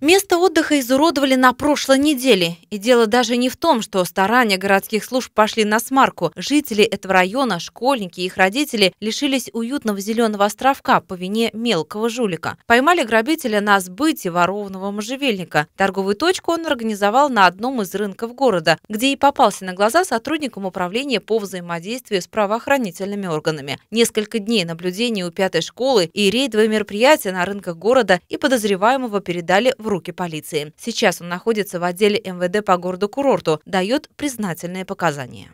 Место отдыха изуродовали на прошлой неделе. И дело даже не в том, что старания городских служб пошли на смарку. Жители этого района, школьники и их родители лишились уютного зеленого островка по вине мелкого жулика. Поймали грабителя на сбыте ворованного можжевельника. Торговую точку он организовал на одном из рынков города, где и попался на глаза сотрудникам управления по взаимодействию с правоохранительными органами. Несколько дней наблюдений у пятой школы и рейдовые мероприятия на рынках города и подозреваемого передали в в руки полиции. Сейчас он находится в отделе МВД по городу-курорту, дает признательные показания.